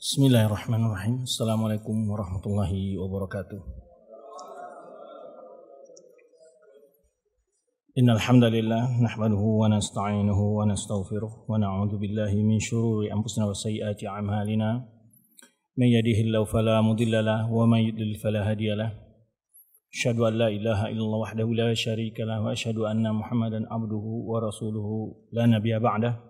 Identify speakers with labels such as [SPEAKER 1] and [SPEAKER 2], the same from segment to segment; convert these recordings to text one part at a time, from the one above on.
[SPEAKER 1] Bismillahirrahmanirrahim. Assalamualaikum warahmatullahi wabarakatuh. إن الحمد لله نحمده ونستعينه ونستغفره ونعوذ بالله من شرور أنفسنا وسيئات أعمالنا من يهده الله فلا مضل له ومن يضلل فلا هادي له أشهد أن لا إله إلا الله وحده لا شريك له وأشهد أن محمدا عبده ورسوله لا نبي بعده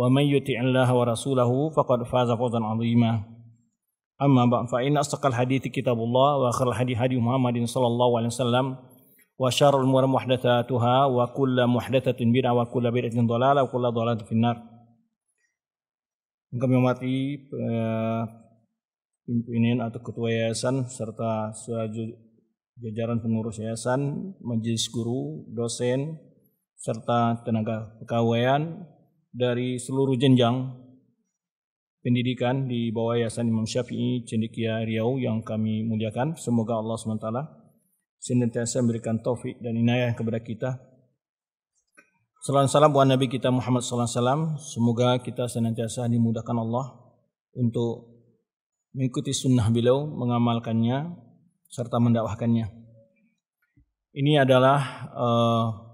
[SPEAKER 1] ومن يطع الله ورسوله فقد فاز فوزا عظيما أما بعد فإن أصدق الحديث كتاب الله وآخر الحديث هدي محمد صلى الله عليه وسلم وشر الأمور محدثاتها وكل محدثة بدعة وكل بدعة ضلالة وكل ضلالة في النار Kami hormati pimpinan atau ketua yayasan serta jajaran pengurus yayasan, majelis guru, dosen, serta tenaga pegawaian, dari seluruh jenjang pendidikan di bawah Yayasan Imam Syafi'i Cendekia Riau yang kami muliakan. Semoga Allah SWT senantiasa memberikan taufik dan inayah kepada kita. Salam salam buat Nabi kita Muhammad SAW. Semoga kita senantiasa dimudahkan Allah untuk mengikuti sunnah beliau, mengamalkannya, serta mendakwahkannya. Ini adalah uh,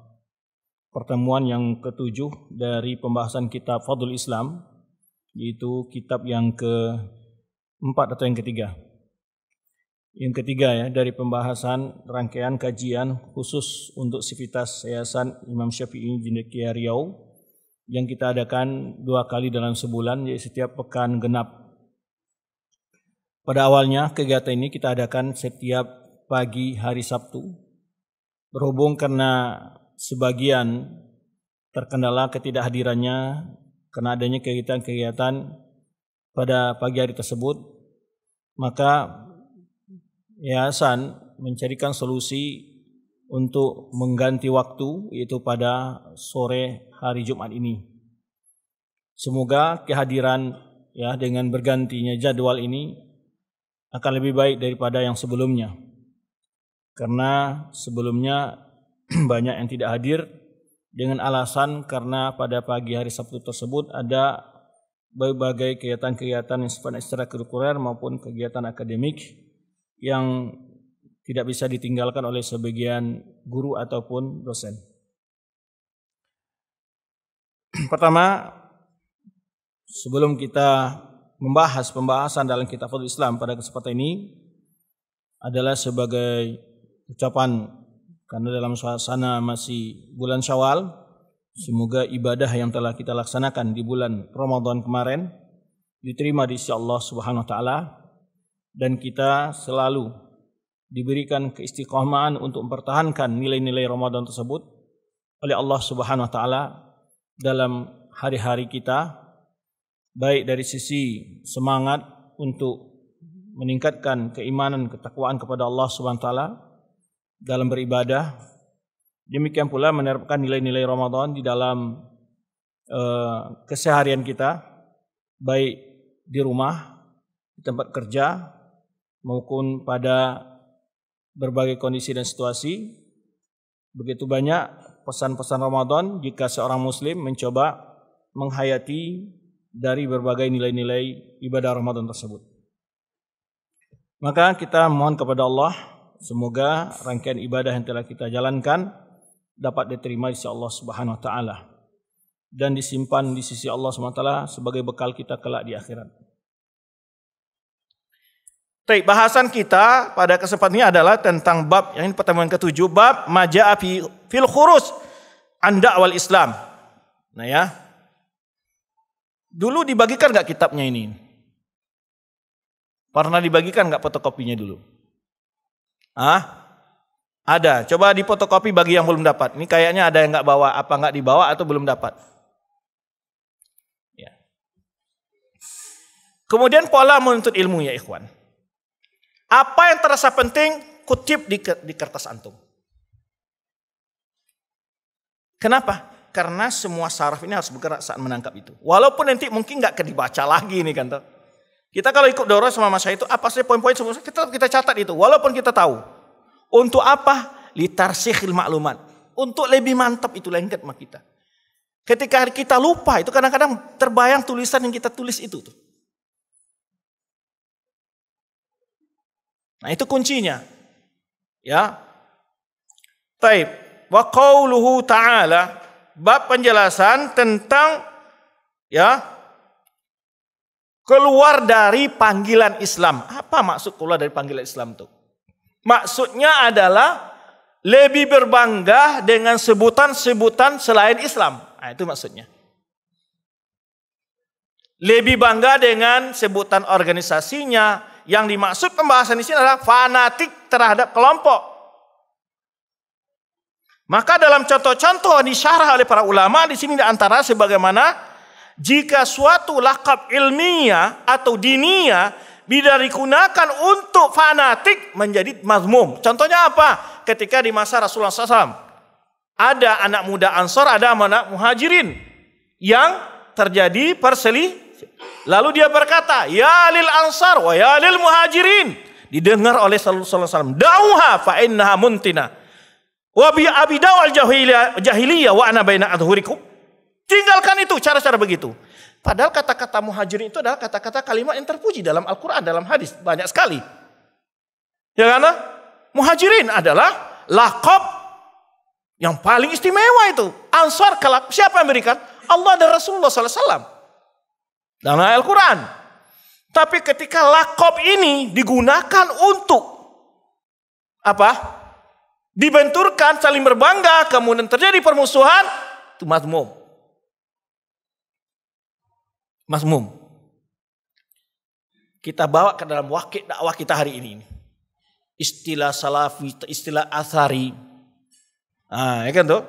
[SPEAKER 1] pertemuan yang ketujuh dari pembahasan kitab Fadul Islam, yaitu kitab yang keempat atau yang ketiga. Yang ketiga ya, dari pembahasan rangkaian kajian khusus untuk sivitas Yayasan Imam Syafi'i Jindekia Riau yang kita adakan dua kali dalam sebulan, yaitu setiap pekan genap. Pada awalnya kegiatan ini kita adakan setiap pagi hari Sabtu. Berhubung karena sebagian terkendala ketidakhadirannya karena adanya kegiatan-kegiatan pada pagi hari tersebut, maka yayasan mencarikan solusi untuk mengganti waktu yaitu pada sore hari Jumat ini. Semoga kehadiran ya dengan bergantinya jadwal ini akan lebih baik daripada yang sebelumnya. Karena sebelumnya banyak yang tidak hadir dengan alasan karena pada pagi hari Sabtu tersebut ada berbagai kegiatan-kegiatan yang sifatnya secara kurikuler maupun kegiatan akademik yang tidak bisa ditinggalkan oleh sebagian guru ataupun dosen. Pertama, sebelum kita membahas pembahasan dalam kitab Islam pada kesempatan ini adalah sebagai ucapan karena dalam suasana masih bulan Syawal, semoga ibadah yang telah kita laksanakan di bulan Ramadan kemarin diterima di sisi Allah Subhanahu wa taala dan kita selalu diberikan keistiqomahan untuk mempertahankan nilai-nilai Ramadan tersebut oleh Allah Subhanahu wa taala dalam hari-hari kita baik dari sisi semangat untuk meningkatkan keimanan ketakwaan kepada Allah Subhanahu wa taala dalam beribadah. Demikian pula menerapkan nilai-nilai Ramadan di dalam uh, keseharian kita, baik di rumah, di tempat kerja, maupun pada berbagai kondisi dan situasi. Begitu banyak pesan-pesan Ramadan jika seorang muslim mencoba menghayati dari berbagai nilai-nilai ibadah Ramadan tersebut. Maka kita mohon kepada Allah Semoga rangkaian ibadah yang telah kita jalankan dapat diterima di sisi Allah Subhanahu wa taala dan disimpan di sisi Allah Subhanahu wa taala sebagai bekal kita kelak di akhirat. Baik, bahasan kita pada kesempatan ini adalah tentang bab yang ini pertemuan ketujuh bab maja'a fi fil khurus anda awal Islam. Nah ya. Dulu dibagikan nggak kitabnya ini? Pernah dibagikan nggak fotokopinya dulu? Ah, Ada. Coba dipotokopi bagi yang belum dapat. Ini kayaknya ada yang nggak bawa. Apa nggak dibawa atau belum dapat? Ya. Kemudian pola menuntut ilmu ya ikhwan. Apa yang terasa penting kutip di, di kertas antum. Kenapa? Karena semua saraf ini harus bergerak saat menangkap itu. Walaupun nanti mungkin nggak dibaca lagi ini kan. Tuh. Kita kalau ikut doros sama masa itu apa sih poin-poin semua kita kita catat itu walaupun kita tahu. Untuk apa? sihil maklumat. Untuk lebih mantap itu lengket sama kita. Ketika kita lupa itu kadang-kadang terbayang tulisan yang kita tulis itu tuh. Nah, itu kuncinya. Ya. Taib. Wa qawluhu ta'ala bab penjelasan tentang ya keluar dari panggilan Islam. Apa maksud keluar dari panggilan Islam tuh? Maksudnya adalah lebih berbangga dengan sebutan-sebutan selain Islam. Nah, itu maksudnya. Lebih bangga dengan sebutan organisasinya. Yang dimaksud pembahasan di sini adalah fanatik terhadap kelompok. Maka dalam contoh-contoh disyarah oleh para ulama di sini antara sebagaimana jika suatu lakab ilmiah atau dinia bila digunakan untuk fanatik menjadi mazmum. Contohnya apa? Ketika di masa Rasulullah SAW ada anak muda Ansor, ada anak muhajirin yang terjadi perselisih, Lalu dia berkata, Ya lil Ansar wa ya lil muhajirin. Didengar oleh Rasulullah SAW. Dauha fa innaha muntina. Wa bi abidaw al jahiliyah wa ana baina adhurikum. Tinggalkan itu cara-cara begitu. Padahal kata-kata muhajirin itu adalah kata-kata kalimat yang terpuji dalam Al-Quran, dalam hadis. Banyak sekali. Ya karena muhajirin adalah lakob yang paling istimewa itu. Ansar kelak Siapa yang berikan? Allah dan Rasulullah SAW. Dalam Al-Quran. Tapi ketika lakob ini digunakan untuk apa? Dibenturkan, saling berbangga, kemudian terjadi permusuhan, itu mazmum. Mazmum. Kita bawa ke dalam wakil dakwah kita hari ini. Istilah salafi, istilah asari. Ah, ya kan tuh?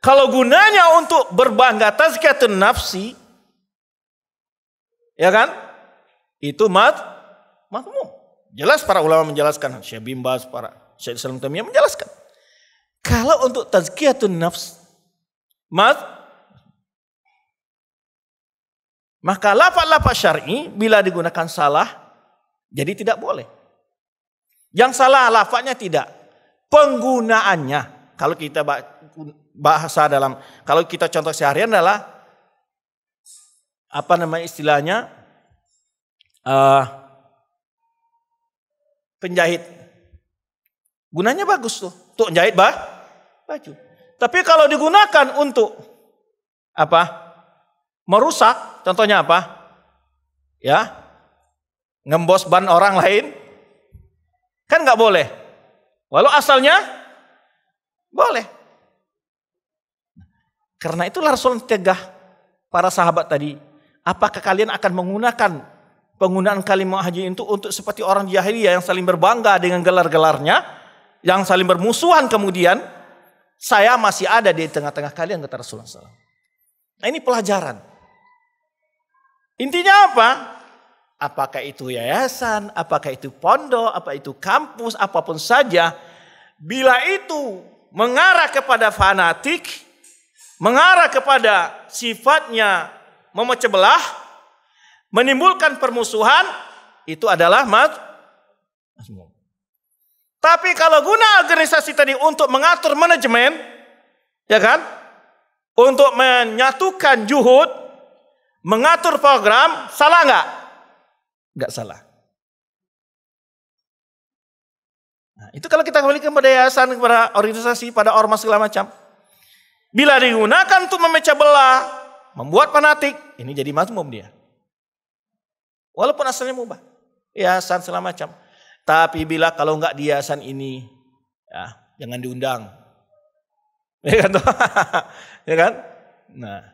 [SPEAKER 1] Kalau gunanya untuk berbangga tazkiyatun nafsi, ya kan? Itu mat mazmum. Jelas para ulama menjelaskan, Syekh Bimbas, para Syekh Islam menjelaskan. Kalau untuk tazkiyatun nafs, mat maka lafaz-lafaz syar'i bila digunakan salah jadi tidak boleh. Yang salah lafaznya tidak, penggunaannya. Kalau kita bahasa dalam kalau kita contoh seharian adalah apa namanya istilahnya uh, penjahit gunanya bagus tuh untuk jahit bah baju tapi kalau digunakan untuk apa merusak, contohnya apa? Ya, ngembos ban orang lain, kan nggak boleh. Walau asalnya boleh. Karena itulah Rasul cegah para sahabat tadi. Apakah kalian akan menggunakan penggunaan kalimat haji itu untuk seperti orang jahiliyah yang saling berbangga dengan gelar-gelarnya, yang saling bermusuhan kemudian, saya masih ada di tengah-tengah kalian kata Rasulullah SAW. Nah ini pelajaran. Intinya apa? Apakah itu yayasan, apakah itu pondok, apa itu kampus, apapun saja. Bila itu mengarah kepada fanatik, mengarah kepada sifatnya memecah belah, menimbulkan permusuhan, itu adalah mat. Tapi kalau guna organisasi tadi untuk mengatur manajemen, ya kan? Untuk menyatukan juhud, mengatur program salah nggak? Nggak salah. Nah, itu kalau kita kembali kepada yayasan, kepada organisasi, pada ormas segala macam. Bila digunakan untuk memecah belah, membuat fanatik, ini jadi mazmum dia. Walaupun asalnya mubah, yayasan segala macam. Tapi bila kalau nggak di yayasan ini, ya, jangan diundang. Ya kan? ya kan? Nah,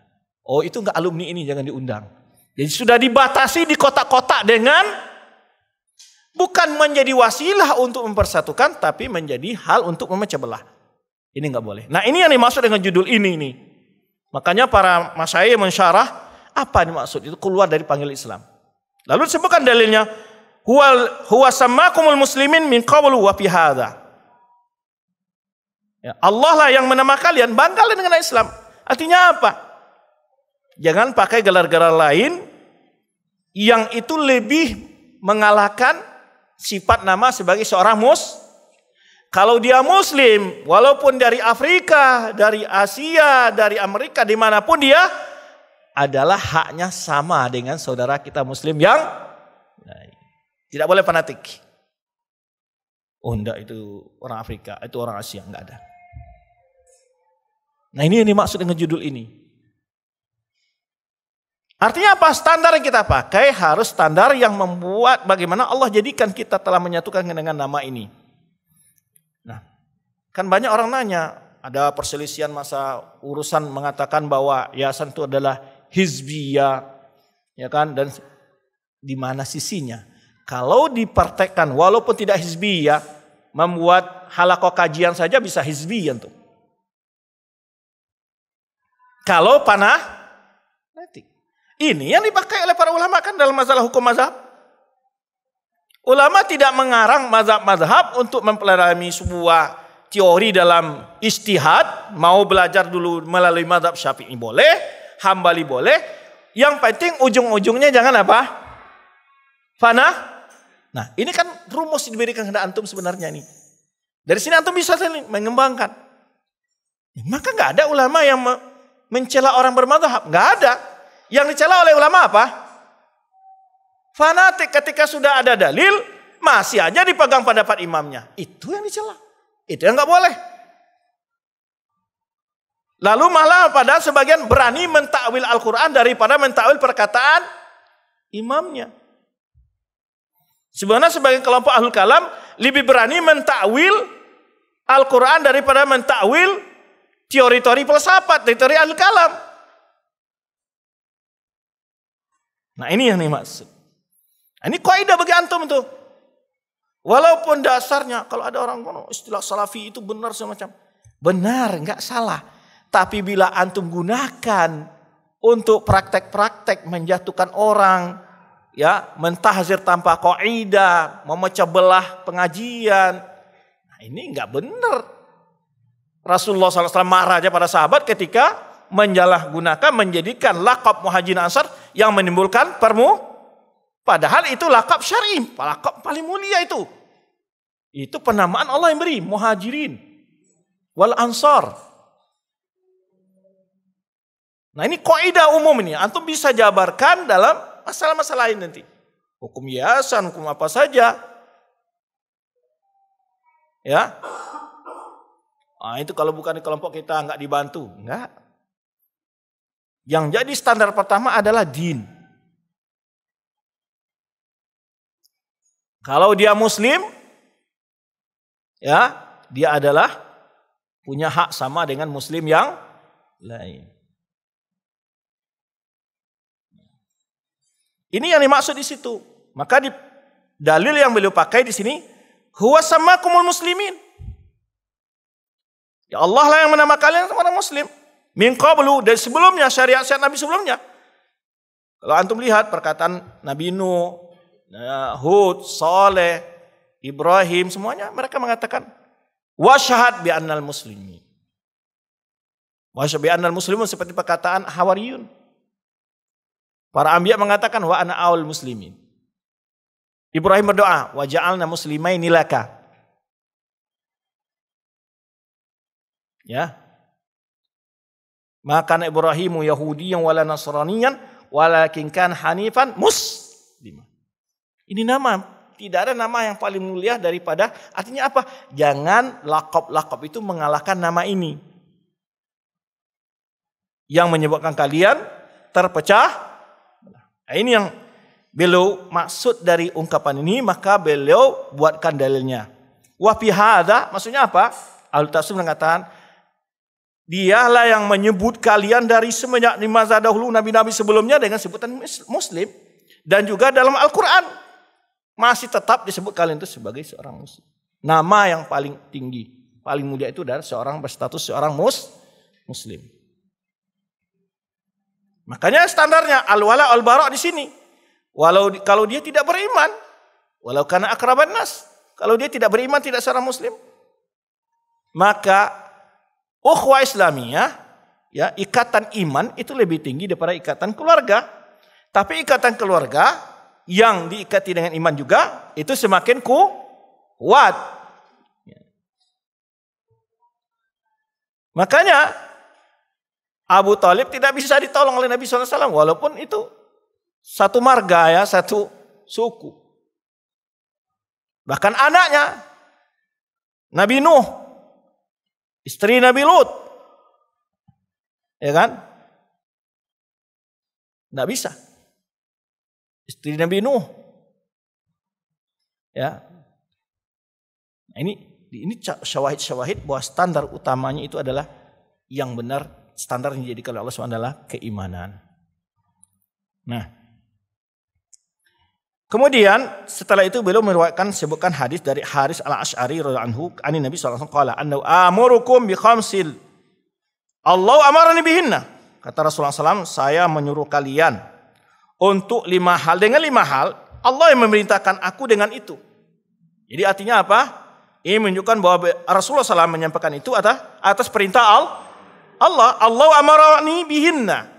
[SPEAKER 1] Oh itu nggak alumni ini jangan diundang. Jadi sudah dibatasi di kotak-kotak dengan bukan menjadi wasilah untuk mempersatukan tapi menjadi hal untuk memecah belah. Ini nggak boleh. Nah ini yang dimaksud dengan judul ini nih. Makanya para masyai mensyarah apa yang dimaksud itu keluar dari panggil Islam. Lalu disebutkan dalilnya huwal huwa samakumul muslimin min qablu wa fi ya, Allah lah yang menama kalian bangga dengan Islam. Artinya apa? Jangan pakai gelar-gelar lain yang itu lebih mengalahkan sifat nama sebagai seorang mus. Kalau dia muslim, walaupun dari Afrika, dari Asia, dari Amerika, dimanapun dia, adalah haknya sama dengan saudara kita muslim yang Tidak boleh fanatik. Oh enggak itu orang Afrika, itu orang Asia, enggak ada. Nah ini yang dimaksud dengan judul ini. Artinya apa? Standar yang kita pakai harus standar yang membuat bagaimana Allah jadikan kita telah menyatukan dengan nama ini. Nah, kan banyak orang nanya, ada perselisihan masa urusan mengatakan bahwa yayasan itu adalah hizbiyah, ya kan? Dan di mana sisinya? Kalau dipartekan, walaupun tidak hizbiyah, membuat halakoh kajian saja bisa hizbiyah tuh. Kalau panah ini yang dipakai oleh para ulama kan dalam masalah hukum mazhab. Ulama tidak mengarang mazhab-mazhab untuk mempelajari sebuah teori dalam istihad. Mau belajar dulu melalui mazhab syafi'i boleh, hambali boleh. Yang penting ujung-ujungnya jangan apa? Fana? Nah ini kan rumus diberikan kepada antum sebenarnya ini. Dari sini antum bisa mengembangkan. Ya, maka nggak ada ulama yang mencela orang bermadhab, nggak ada. Yang dicela oleh ulama apa? Fanatik ketika sudah ada dalil, masih aja dipegang pendapat imamnya. Itu yang dicela. Itu yang nggak boleh. Lalu malah pada sebagian berani mentakwil Al-Quran daripada mentakwil perkataan imamnya. Sebenarnya sebagian kelompok ahlul kalam lebih berani mentakwil Al-Quran daripada mentakwil teori-teori filsafat, teori ahlul kalam. Nah ini yang dimaksud. Nah, ini kaidah bagi antum itu. Walaupun dasarnya kalau ada orang kono istilah salafi itu benar semacam benar nggak salah. Tapi bila antum gunakan untuk praktek-praktek menjatuhkan orang, ya mentahzir tanpa kaidah, memecah belah pengajian, nah ini nggak benar. Rasulullah SAW marah aja pada sahabat ketika menyalahgunakan menjadikan lakab muhajirin ansar yang menimbulkan permu padahal itu lakab syar'i lakab paling mulia itu itu penamaan Allah yang beri muhajirin wal ansar nah ini kaidah umum ini antum bisa jabarkan dalam masalah-masalah lain nanti hukum yayasan hukum apa saja ya Nah, itu kalau bukan di kelompok kita nggak dibantu, nggak. Yang jadi standar pertama adalah din. Kalau dia muslim, ya, dia adalah punya hak sama dengan muslim yang lain. Ini yang dimaksud di situ. Maka di dalil yang beliau pakai di sini huwa kumul muslimin. Ya Allah lah yang menama kalian orang muslim. Min qablu dari sebelumnya syariat-syariat Nabi sebelumnya. Kalau antum lihat perkataan Nabi Nuh, ya, Hud, Saleh, Ibrahim semuanya mereka mengatakan wasyahad bi annal muslimin. Wasyahad bi annal muslimun seperti perkataan Hawariyun. Para ambiya mengatakan wa ana awal muslimin. Ibrahim berdoa, wa ja'alna muslimaini laka. Ya, maka Ibrahimu Yahudiyan wala Nasraniyan walakin kan hanifan mus. Ini nama tidak ada nama yang paling mulia daripada artinya apa? Jangan lakop-lakop itu mengalahkan nama ini. Yang menyebabkan kalian terpecah. Nah, ini yang beliau maksud dari ungkapan ini maka beliau buatkan dalilnya. Wa fi maksudnya apa? Al-Tafsir mengatakan Dialah yang menyebut kalian dari semenjak masa dahulu nabi-nabi sebelumnya dengan sebutan muslim. Dan juga dalam Al-Quran. Masih tetap disebut kalian itu sebagai seorang muslim. Nama yang paling tinggi, paling mulia itu adalah seorang berstatus seorang mus, muslim. Makanya standarnya al-wala al-bara di sini. Walau kalau dia tidak beriman, walau karena akrabat nas, kalau dia tidak beriman tidak seorang muslim, maka Ukhwah oh, Islamiyah, ya, ikatan iman itu lebih tinggi daripada ikatan keluarga. Tapi ikatan keluarga yang diikati dengan iman juga itu semakin ku kuat. Makanya Abu Talib tidak bisa ditolong oleh Nabi SAW walaupun itu satu marga ya, satu suku. Bahkan anaknya Nabi Nuh Istri Nabi Lut. Ya kan? Nggak bisa. Istri Nabi Nuh. Ya. Nah, ini ini syawahid-syawahid bahwa standar utamanya itu adalah yang benar standar yang dijadikan oleh Allah SWT adalah keimanan. Nah, Kemudian setelah itu beliau meriwayatkan sebutkan hadis dari Haris al Ashari radhiallahu anhu ani Nabi saw. alaihi wasallam anna amurukum bi khamsil Allah amarani bihinna kata Rasulullah SAW saya menyuruh kalian untuk lima hal dengan lima hal Allah yang memerintahkan aku dengan itu jadi artinya apa ini menunjukkan bahwa Rasulullah SAW menyampaikan itu atas atas perintah Allah Allah Allah amarani bihinna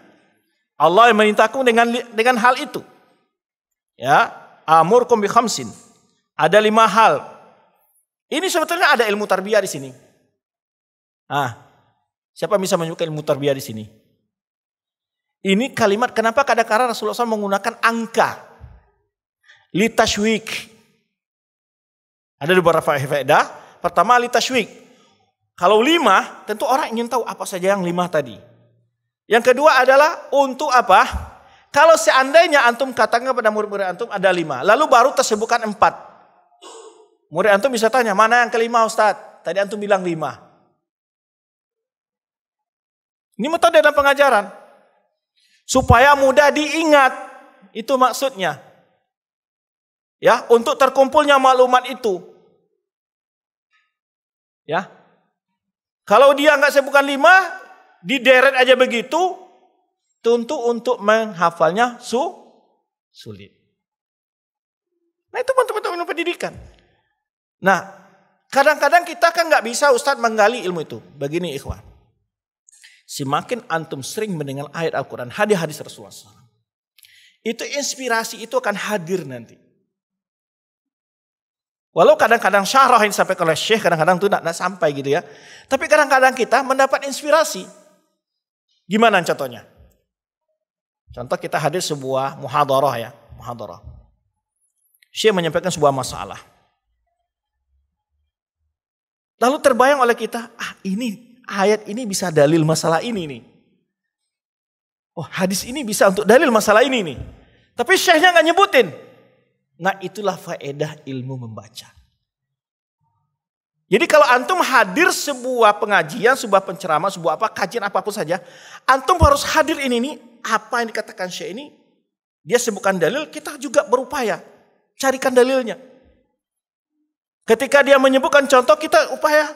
[SPEAKER 1] Allah yang memerintahkan dengan dengan hal itu Ya, amurkum bi khamsin. Ada lima hal. Ini sebetulnya ada ilmu tarbiyah di sini. Ah, siapa bisa menyukai ilmu tarbiyah di sini? Ini kalimat kenapa kadang-kadang Rasulullah SAW menggunakan angka. Litashwik. Ada beberapa faedah. Pertama litashwik. Kalau lima, tentu orang ingin tahu apa saja yang lima tadi. Yang kedua adalah untuk apa? Kalau seandainya antum katakan kepada murid-murid antum ada lima, lalu baru tersebutkan empat. Murid antum bisa tanya, mana yang kelima Ustadz? Tadi antum bilang lima. Ini metode dalam pengajaran. Supaya mudah diingat. Itu maksudnya. Ya, untuk terkumpulnya maklumat itu. Ya. Kalau dia nggak sebutkan lima, dideret aja begitu, tentu untuk menghafalnya su sulit. Nah itu teman-teman pendidikan. Nah kadang-kadang kita kan nggak bisa Ustadz menggali ilmu itu. Begini ikhwan. Semakin antum sering mendengar ayat Al-Quran, hadis-hadis Rasulullah Itu inspirasi itu akan hadir nanti. Walau kadang-kadang syarah yang sampai oleh syekh, kadang-kadang itu tidak sampai gitu ya. Tapi kadang-kadang kita mendapat inspirasi. Gimana contohnya? Contoh kita hadir sebuah muhadarah ya, muhadarah. Syekh menyampaikan sebuah masalah. Lalu terbayang oleh kita, ah ini ayat ini bisa dalil masalah ini nih. Oh hadis ini bisa untuk dalil masalah ini nih. Tapi syekhnya nggak nyebutin. Nah itulah faedah ilmu membaca. Jadi kalau antum hadir sebuah pengajian, sebuah penceramah, sebuah apa kajian apapun saja, antum harus hadir ini nih apa yang dikatakan Syekh ini dia sebutkan dalil, kita juga berupaya carikan dalilnya. Ketika dia menyebutkan contoh, kita upaya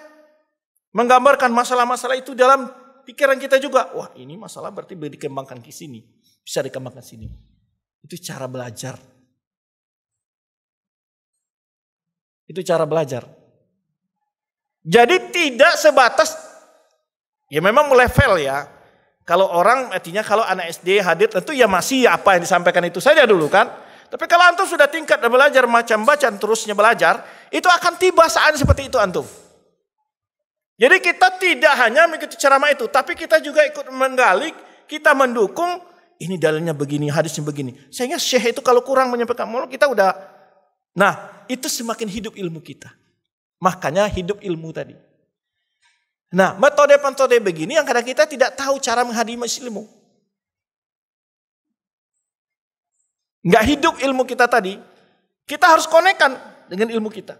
[SPEAKER 1] menggambarkan masalah-masalah itu dalam pikiran kita juga. Wah, ini masalah berarti bisa dikembangkan ke sini, bisa dikembangkan sini. Itu cara belajar. Itu cara belajar. Jadi tidak sebatas ya memang level ya. Kalau orang artinya kalau anak SD hadir tentu ya masih ya apa yang disampaikan itu saja dulu kan. Tapi kalau antum sudah tingkat dan belajar macam bacaan terusnya belajar, itu akan tiba saat seperti itu antum. Jadi kita tidak hanya mengikuti ceramah itu, tapi kita juga ikut menggali, kita mendukung ini dalilnya begini, hadisnya begini. Sehingga syekh itu kalau kurang menyampaikan mulut, kita udah nah, itu semakin hidup ilmu kita. Makanya hidup ilmu tadi. Nah, metode-metode begini yang kadang kita tidak tahu cara menghadiri ilmu. Nggak hidup ilmu kita tadi, kita harus konekkan dengan ilmu kita.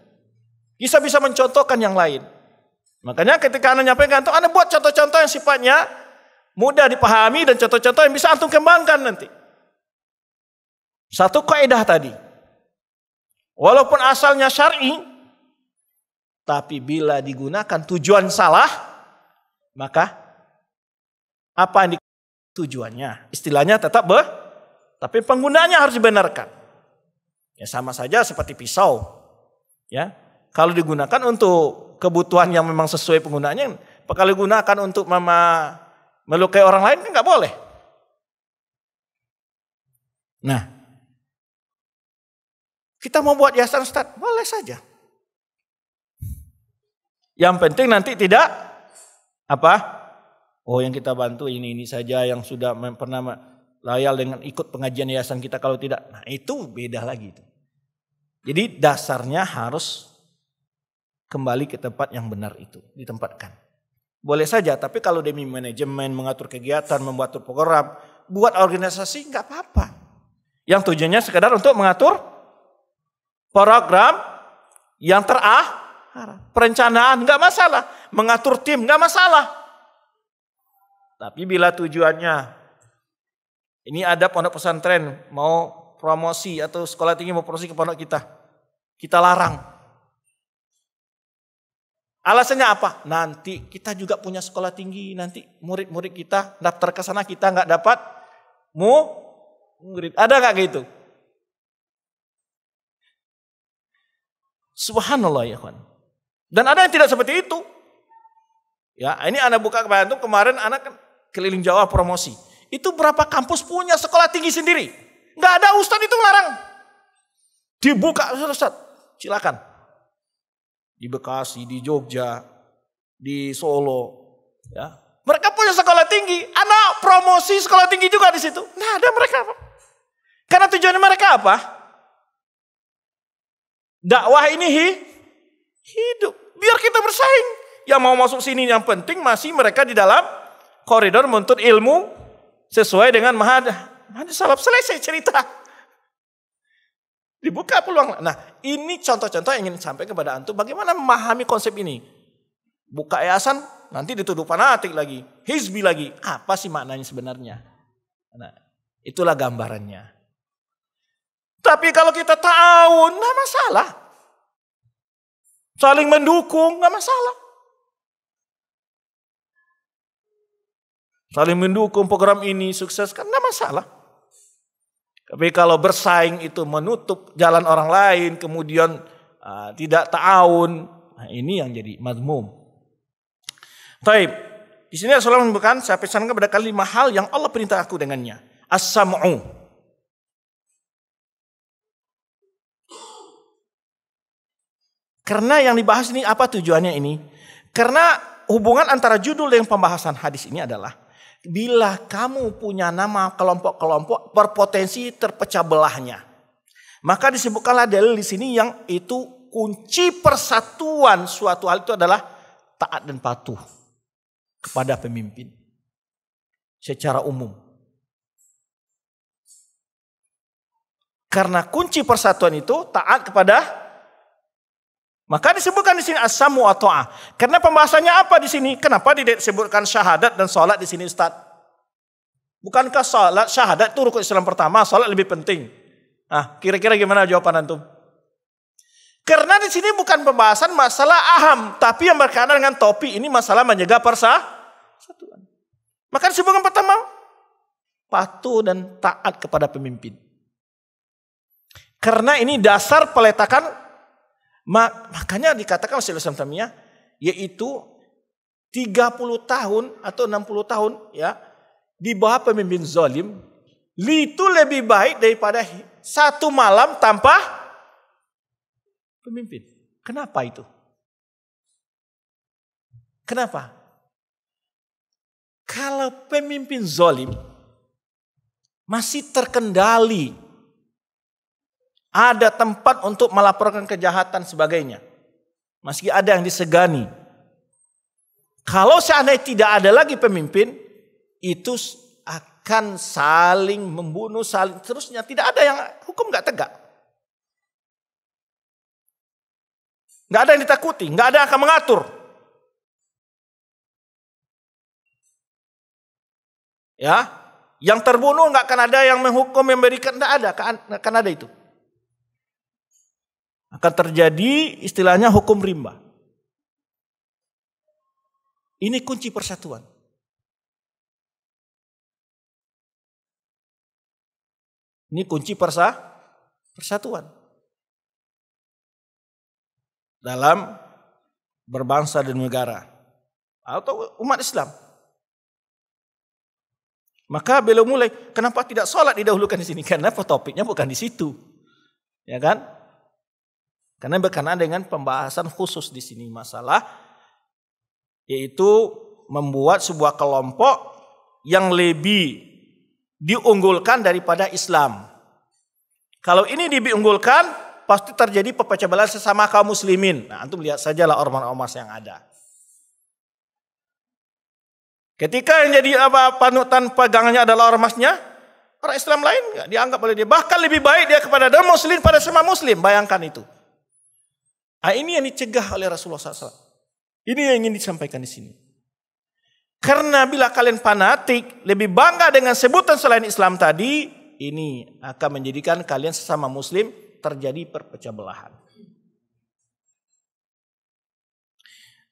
[SPEAKER 1] Bisa bisa mencontohkan yang lain. Makanya ketika Anda nyampaikan, Anda buat contoh-contoh yang sifatnya mudah dipahami dan contoh-contoh yang bisa Antum kembangkan nanti. Satu kaidah tadi. Walaupun asalnya syar'i, tapi bila digunakan tujuan salah, maka apa yang tujuannya? Istilahnya tetap ber, tapi penggunaannya harus dibenarkan. Ya sama saja seperti pisau. Ya, kalau digunakan untuk kebutuhan yang memang sesuai penggunaannya, kalau digunakan untuk mama melukai orang lain kan nggak boleh. Nah, kita mau buat yayasan Ustaz, boleh saja. Yang penting nanti tidak apa? Oh, yang kita bantu ini ini saja yang sudah pernah layal dengan ikut pengajian yayasan kita kalau tidak. Nah, itu beda lagi itu. Jadi dasarnya harus kembali ke tempat yang benar itu, ditempatkan. Boleh saja, tapi kalau demi manajemen, mengatur kegiatan, membuat program, buat organisasi nggak apa-apa. Yang tujuannya sekedar untuk mengatur program yang terah haram. Perencanaan nggak masalah, mengatur tim nggak masalah. Tapi bila tujuannya ini ada pondok pesantren mau promosi atau sekolah tinggi mau promosi ke pondok kita, kita larang. Alasannya apa? Nanti kita juga punya sekolah tinggi, nanti murid-murid kita daftar ke sana kita nggak dapat mu murid. Ada nggak gitu? Subhanallah ya kawan. Dan ada yang tidak seperti itu. Ya, ini anak buka kemarin kemarin anak keliling Jawa promosi. Itu berapa kampus punya sekolah tinggi sendiri? Enggak ada ustadz itu larang. Dibuka ustadz, silakan. Di Bekasi, di Jogja, di Solo, ya. Mereka punya sekolah tinggi, anak promosi sekolah tinggi juga di situ. Nah, ada mereka. Karena tujuan mereka apa? Dakwah ini hi, Hidup. Biar kita bersaing. Yang mau masuk sini yang penting masih mereka di dalam koridor menuntut ilmu sesuai dengan mahadah. Mahadah salaf selesai cerita. Dibuka peluang. Nah ini contoh-contoh yang ingin sampai kepada antum. Bagaimana memahami konsep ini? Buka yayasan nanti dituduh fanatik lagi. Hizbi lagi. Apa sih maknanya sebenarnya? Nah, itulah gambarannya. Tapi kalau kita tahu, nah masalah. Saling mendukung, nggak masalah. Saling mendukung program ini sukses kan nggak masalah. Tapi kalau bersaing itu menutup jalan orang lain, kemudian uh, tidak ta'awun, nah ini yang jadi mazmum. Taib. Di sini Rasulullah menyebutkan, saya pesan kepada kalian lima hal yang Allah perintah aku dengannya. As-sam'u Karena yang dibahas ini apa tujuannya ini? Karena hubungan antara judul dan pembahasan hadis ini adalah bila kamu punya nama kelompok-kelompok berpotensi terpecah belahnya. Maka disebutkanlah dalil di sini yang itu kunci persatuan suatu hal itu adalah taat dan patuh kepada pemimpin secara umum. Karena kunci persatuan itu taat kepada maka disebutkan di sini asamu atau ah. Karena pembahasannya apa di sini? Kenapa disebutkan syahadat dan sholat di sini Ustaz? Bukankah sholat syahadat itu rukun Islam pertama, sholat lebih penting? Nah, kira-kira gimana jawaban antum? Karena di sini bukan pembahasan masalah aham, tapi yang berkaitan dengan topi ini masalah menjaga persah Maka disebutkan pertama patuh dan taat kepada pemimpin. Karena ini dasar peletakan Makanya dikatakan oleh Islam Tamiyah yaitu 30 tahun atau 60 tahun ya di bawah pemimpin zalim itu lebih baik daripada satu malam tanpa pemimpin. Kenapa itu? Kenapa? Kalau pemimpin zalim masih terkendali ada tempat untuk melaporkan kejahatan sebagainya. Meski ada yang disegani. Kalau seandainya tidak ada lagi pemimpin, itu akan saling membunuh, saling terusnya. Tidak ada yang hukum nggak tegak. Nggak ada yang ditakuti, nggak ada yang akan mengatur. Ya, yang terbunuh nggak akan ada yang menghukum, yang memberikan nggak ada, akan ada itu akan terjadi istilahnya hukum rimba. Ini kunci persatuan. Ini kunci persa persatuan. Dalam berbangsa dan negara atau umat Islam. Maka beliau mulai, kenapa tidak sholat didahulukan di sini? Karena topiknya bukan di situ. Ya kan? Karena berkenaan dengan pembahasan khusus di sini masalah yaitu membuat sebuah kelompok yang lebih diunggulkan daripada Islam. Kalau ini diunggulkan pasti terjadi pepecah belah sesama kaum muslimin. Nah, antum lihat sajalah ormas-ormas yang ada. Ketika yang jadi apa panutan pegangannya adalah ormasnya, orang Islam lain nggak dianggap oleh dia. Bahkan lebih baik dia kepada dan muslim pada semua muslim. Bayangkan itu. Nah, ini yang dicegah oleh Rasulullah SAW. Ini yang ingin disampaikan di sini. Karena bila kalian fanatik, lebih bangga dengan sebutan selain Islam tadi, ini akan menjadikan kalian sesama muslim terjadi perpecah belahan.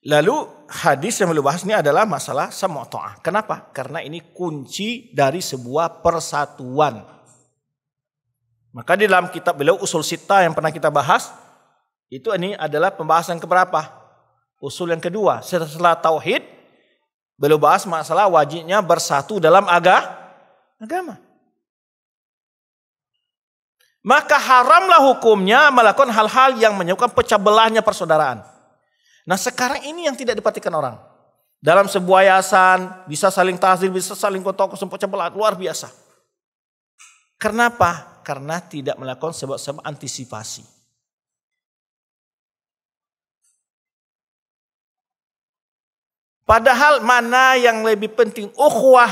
[SPEAKER 1] Lalu hadis yang perlu bahas ini adalah masalah semua to'ah. Kenapa? Karena ini kunci dari sebuah persatuan. Maka di dalam kitab beliau usul sita yang pernah kita bahas, itu ini adalah pembahasan keberapa? Usul yang kedua. Setelah tauhid, belum bahas masalah wajibnya bersatu dalam aga, agama. Maka haramlah hukumnya melakukan hal-hal yang menyebabkan pecah belahnya persaudaraan. Nah sekarang ini yang tidak dipatikan orang. Dalam sebuah yayasan bisa saling tazir, bisa saling kotok, pecah belah, luar biasa. Kenapa? Karena tidak melakukan sebab-sebab antisipasi. Padahal mana yang lebih penting ukhwah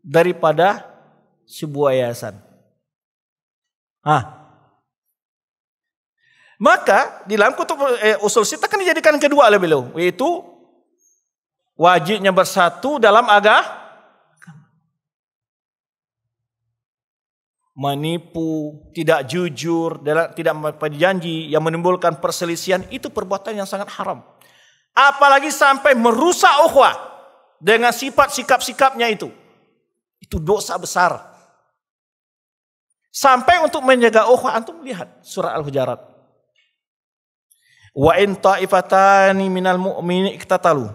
[SPEAKER 1] daripada sebuah yayasan. Ah. Maka di dalam kutub eh, usul sita kan dijadikan kedua lebih loh, yaitu wajibnya bersatu dalam agama menipu, tidak jujur, tidak memperjanji, yang menimbulkan perselisihan itu perbuatan yang sangat haram. Apalagi sampai merusak ukhuwah dengan sifat sikap-sikapnya itu. Itu dosa besar. Sampai untuk menjaga ukhuwah antum lihat surah Al-Hujarat. Wa in ta'ifatani minal mu'mini iktatalu.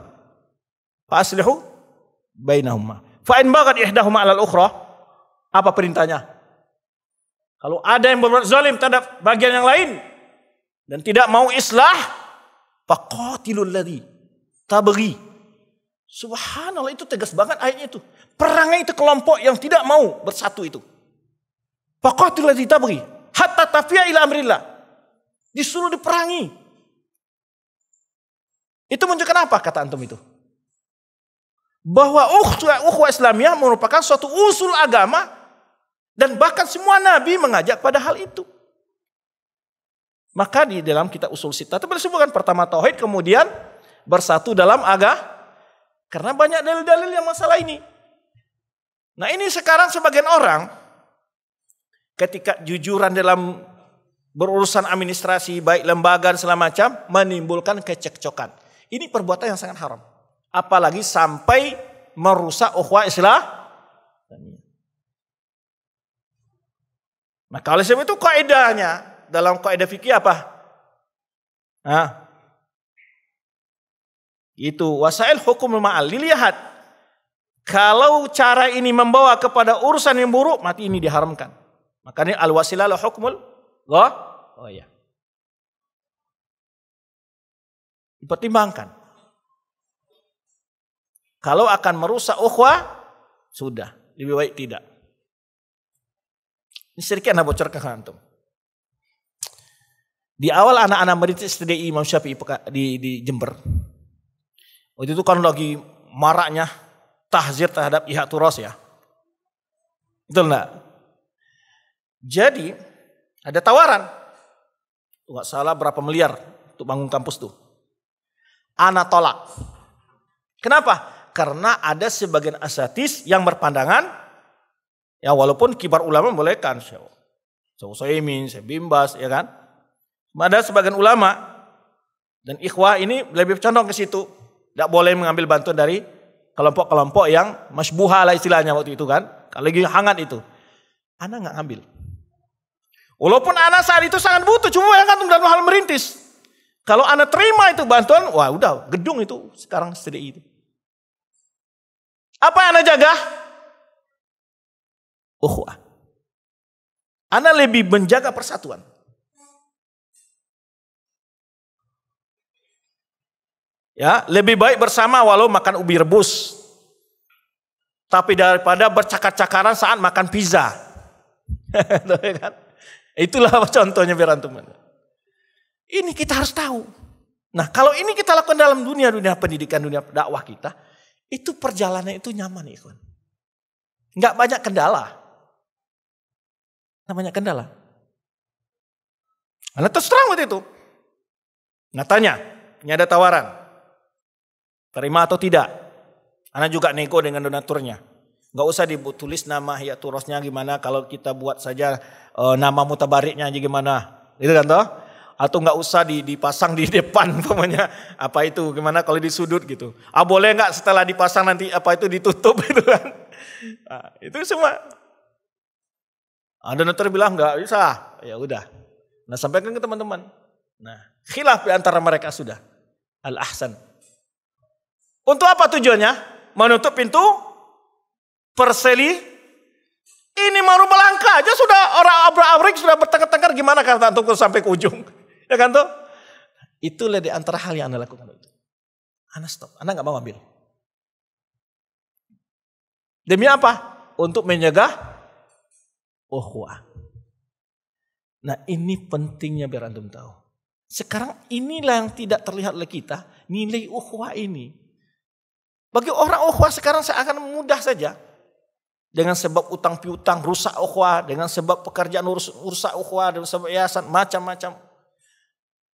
[SPEAKER 1] aslihu bainahuma. Fa in bagat ihdahuma 'alal ukhra. Apa perintahnya? Kalau ada yang berbuat zalim terhadap bagian yang lain dan tidak mau islah, Faqatilul ladhi tabri. Subhanallah itu tegas banget ayatnya itu. Perangai itu kelompok yang tidak mau bersatu itu. Faqatilul ladhi tabri. hatta tafiyah ila amrillah. Disuruh diperangi. Itu menunjukkan apa kata antum itu? Bahwa ukhwa Islamiyah merupakan suatu usul agama dan bahkan semua nabi mengajak pada hal itu. Maka di dalam kita usul sita itu disebutkan pertama tauhid kemudian bersatu dalam agah karena banyak dalil-dalil yang masalah ini. Nah ini sekarang sebagian orang ketika jujuran dalam berurusan administrasi baik lembaga dan segala macam menimbulkan kecekcokan. Ini perbuatan yang sangat haram. Apalagi sampai merusak ukhuwah Islam. Maka nah, oleh sebab itu kaidahnya dalam kaidah fikih apa? Nah, itu wasail hukum ma'al dilihat kalau cara ini membawa kepada urusan yang buruk mati ini diharamkan makanya al wasilah hukmul loh oh ya dipertimbangkan kalau akan merusak ukhwah sudah lebih baik tidak ini sedikit anda bocorkan antum di awal anak-anak merintis STDI Imam Syafi'i di, di Jember. Waktu itu kan lagi maraknya tahzir terhadap ihak turas ya. Betul enggak? Jadi ada tawaran. Enggak salah berapa miliar untuk bangun kampus tuh. anak tolak. Kenapa? Karena ada sebagian asatis yang berpandangan ya walaupun kibar ulama boleh kan. Syaimin, Sebimbas, ya kan. Ada sebagian ulama dan ikhwah ini lebih condong ke situ. Tidak boleh mengambil bantuan dari kelompok-kelompok yang masbuha lah istilahnya waktu itu kan. Kalau lagi hangat itu. Ana nggak ambil. Walaupun anak saat itu sangat butuh, cuma yang kan dalam hal merintis. Kalau anak terima itu bantuan, wah udah gedung itu sekarang sedih itu. Apa yang anak jaga? Ukhuwah. Anak lebih menjaga persatuan. Ya, lebih baik bersama walau makan ubi rebus. Tapi daripada bercakar-cakaran saat makan pizza. Ya kan? Itulah contohnya firman Tuhan. Ini kita harus tahu. Nah, kalau ini kita lakukan dalam dunia dunia pendidikan, dunia dakwah kita, itu perjalanan itu nyaman, ya, Ikhwan. Enggak banyak kendala. Enggak banyak kendala. Karena terus terang waktu itu. Nah tanya, ini ada tawaran. Terima atau tidak? Anda juga nego dengan donaturnya. Gak usah ditulis nama ya turusnya gimana kalau kita buat saja e, nama mutabariknya aja gimana. Itu kan toh? Atau nggak usah dipasang di depan pokoknya apa itu gimana kalau di sudut gitu. Ah boleh nggak setelah dipasang nanti apa itu ditutup gitu kan? Nah, itu semua. Ada ah, donatur bilang nggak bisa. Ya udah. Nah sampaikan ke teman-teman. Nah khilaf di antara mereka sudah. Al-Ahsan. Untuk apa tujuannya? Menutup pintu perseli. Ini baru melangkah aja sudah orang abrak-abrik sudah bertengkar-tengkar gimana kata antum sampai ke ujung. Ya kan tuh? Itulah di antara hal yang Anda lakukan itu. Anda stop, Anda nggak mau ambil. Demi apa? Untuk menjaga ukhuwah. Nah ini pentingnya biar antum tahu. Sekarang inilah yang tidak terlihat oleh kita, nilai ukhuwah ini. Bagi orang ohwa sekarang saya akan mudah saja. Dengan sebab utang piutang rusak ohwa dengan sebab pekerjaan rusak ohwa dengan sebab yayasan macam-macam.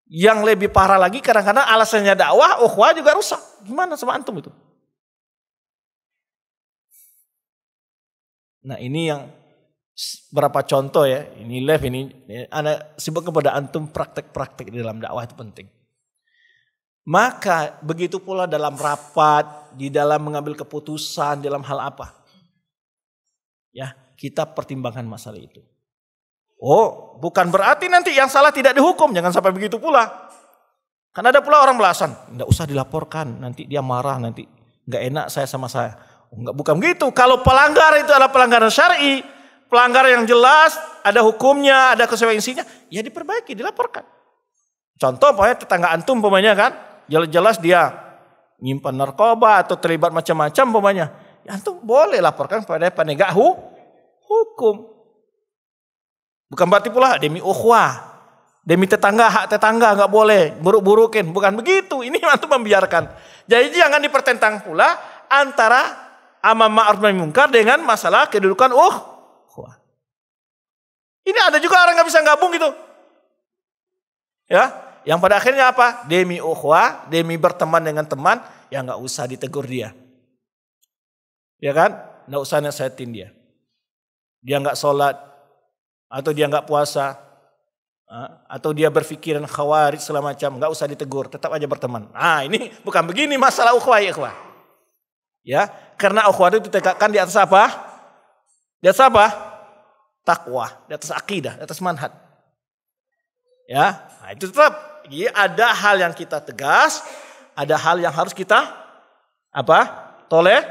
[SPEAKER 1] Yang lebih parah lagi kadang-kadang alasannya dakwah, ohwa juga rusak. Gimana sama antum itu? Nah ini yang berapa contoh ya, ini live ini, ini anak sebut kepada antum praktek-praktek di dalam dakwah itu penting. Maka begitu pula dalam rapat, di dalam mengambil keputusan, dalam hal apa. Ya, kita pertimbangkan masalah itu. Oh, bukan berarti nanti yang salah tidak dihukum, jangan sampai begitu pula. Karena ada pula orang belasan, tidak usah dilaporkan, nanti dia marah nanti. Enggak enak saya sama saya. Enggak oh, bukan begitu. Kalau pelanggar itu adalah pelanggaran syar'i, pelanggar yang jelas, ada hukumnya, ada konsekuensinya, ya diperbaiki, dilaporkan. Contoh pokoknya tetangga antum pokoknya kan, Jelas-jelas dia nyimpan narkoba atau terlibat macam-macam pokoknya. Ya, itu boleh laporkan kepada penegak hu, hukum. Bukan berarti pula demi ukhwah, demi tetangga, hak tetangga nggak boleh buruk-burukin. Bukan begitu. Ini mantu membiarkan. Jadi jangan dipertentang pula antara amma ma'ruf nahi mungkar dengan masalah kedudukan uh. Ini ada juga orang nggak bisa gabung gitu. Ya, yang pada akhirnya apa? Demi ukhwa, demi berteman dengan teman, ya nggak usah ditegur dia. Ya kan? Nggak usah nasihatin dia. Dia nggak sholat, atau dia nggak puasa, atau dia berpikiran khawarij segala macam, nggak usah ditegur, tetap aja berteman. Nah, ini bukan begini masalah ukhwah ya ukhwah. Ya, karena ukhwah itu ditegakkan di atas apa? Di atas apa? Takwa, di atas akidah, di atas manhat. Ya, nah, itu tetap jadi ada hal yang kita tegas, ada hal yang harus kita apa? Toleh.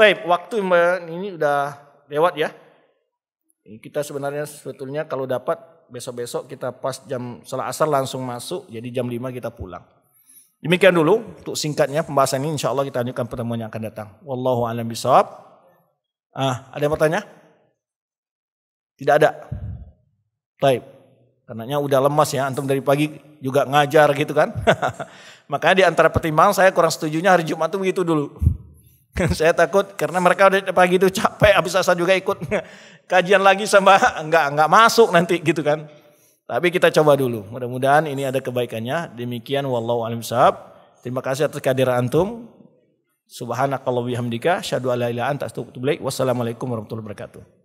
[SPEAKER 1] baik. waktu ini udah lewat ya. Kita sebenarnya sebetulnya kalau dapat besok-besok kita pas jam salat asar langsung masuk, jadi jam 5 kita pulang. Demikian dulu untuk singkatnya pembahasan ini insya Allah kita lanjutkan pertemuan yang akan datang. Wallahu a'lam bishawab. Ah, ada yang bertanya? Tidak ada. Baik. Karenanya udah lemas ya, antum dari pagi juga ngajar gitu kan. Makanya di antara pertimbangan saya kurang setujunya hari Jumat itu begitu dulu. saya takut karena mereka udah pagi itu capek, habis asal juga ikut kajian lagi sama nggak nggak masuk nanti gitu kan. Tapi kita coba dulu. Mudah-mudahan ini ada kebaikannya. Demikian wallahu alim sahab. Terima kasih atas kehadiran antum. Subhanakallah bihamdika. Syadu ala ila anta astaghfirullah. Wassalamualaikum warahmatullahi wabarakatuh.